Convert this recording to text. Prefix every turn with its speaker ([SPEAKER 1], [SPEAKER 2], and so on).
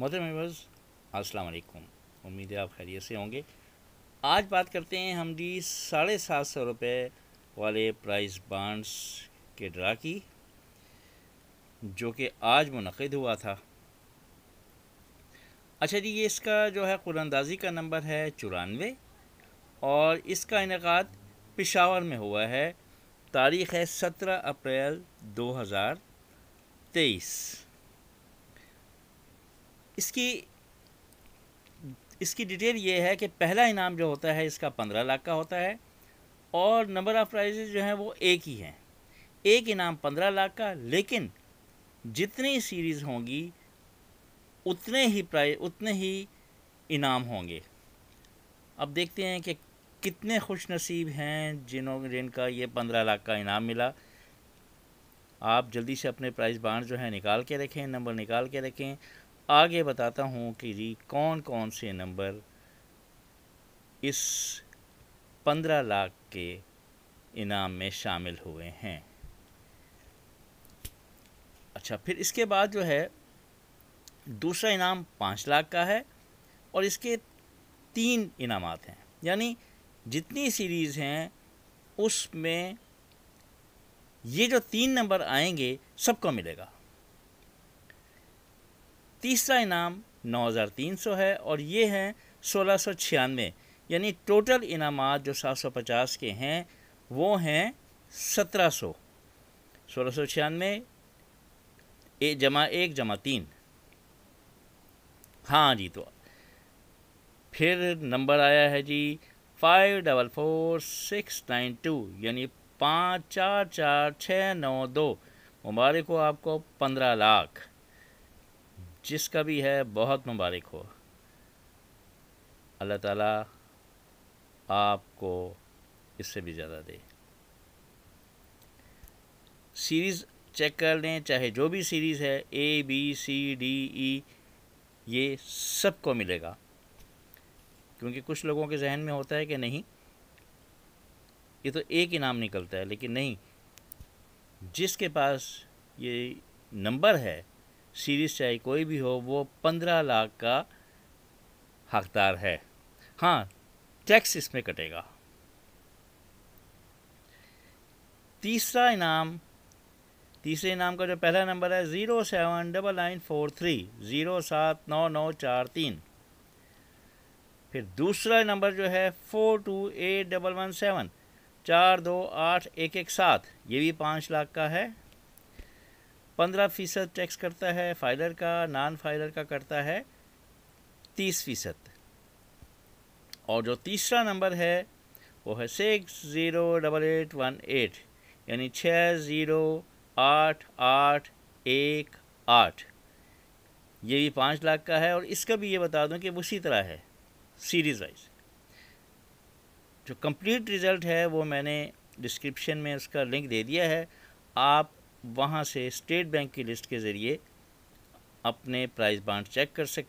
[SPEAKER 1] मोहतरमज असलकुम उम्मीद है आप खैरियत से होंगे आज बात करते हैं हम जी साढ़े सात सौ रुपये वाले प्राइस बांड्स के ड्रा की जो कि आज मुनद हुआ था अच्छा जी ये इसका जो है कुरानंदाजी का नंबर है चौरानवे और इसका इनका पिशावर में हुआ है तारीख़ है सत्रह अप्रैल दो हज़ार तेईस इसकी इसकी डिटेल ये है कि पहला इनाम जो होता है इसका पंद्रह लाख का होता है और नंबर ऑफ़ प्राइजेज जो हैं वो एक ही हैं एक इनाम पंद्रह लाख का लेकिन जितनी सीरीज़ होंगी उतने ही प्राइज उतने ही इनाम होंगे अब देखते हैं कि कितने खुश नसीब हैं जिनों जिनका ये पंद्रह लाख का इनाम मिला आप जल्दी से अपने प्राइस बांड जो है निकाल के रखें नंबर निकाल के रखें आगे बताता हूँ कि जी कौन कौन से नंबर इस पंद्रह लाख के इनाम में शामिल हुए हैं अच्छा फिर इसके बाद जो है दूसरा इनाम पाँच लाख का है और इसके तीन इनाम हैं यानी जितनी सीरीज़ हैं उसमें ये जो तीन नंबर आएंगे सबको मिलेगा तीसरा इनाम 9300 है और ये हैं सोलह यानी टोटल इनाम जो 750 के हैं वो हैं 1700 सोलह सौ छियानवे एक जमा एक जमा तीन हाँ जी तो फिर नंबर आया है जी five double four six nine two यानी पाँच चार चार छः नौ दो मुबारक हो आपको पंद्रह लाख जिसका भी है बहुत मुबारक हो अल्लाह ताला आपको इससे भी ज़्यादा दे सीरीज़ चेक कर लें चाहे जो भी सीरीज़ है A B C D E ये सबको मिलेगा क्योंकि कुछ लोगों के जहन में होता है कि नहीं ये तो एक ही नाम निकलता है लेकिन नहीं जिसके पास ये नंबर है सीरीज़ चाहे कोई भी हो वो पंद्रह लाख का हकदार है हाँ टैक्स इसमें कटेगा तीसरा इनाम तीसरे इनाम का जो पहला नंबर है zero seven double nine four three zero सात नौ नौ चार तीन फिर दूसरा नंबर जो है four two eight double one seven चार दो आठ एक एक सात ये भी पाँच लाख का है पंद्रह फ़ीसद टैक्स करता है फाइलर का नॉन फाइलर का करता है तीस फ़ीसद और जो तीसरा नंबर है वो है six zero double eight one eight यानी छः ज़ीरो आठ आठ एक आठ ये भी पाँच लाख का है और इसका भी ये बता दूं कि उसी तरह है सीरीज़ वाइज जो कंप्लीट रिज़ल्ट है वो मैंने डिस्क्रिप्शन में उसका लिंक दे दिया है आप वहाँ से स्टेट बैंक की लिस्ट के ज़रिए अपने प्राइस बांड चेक कर सकते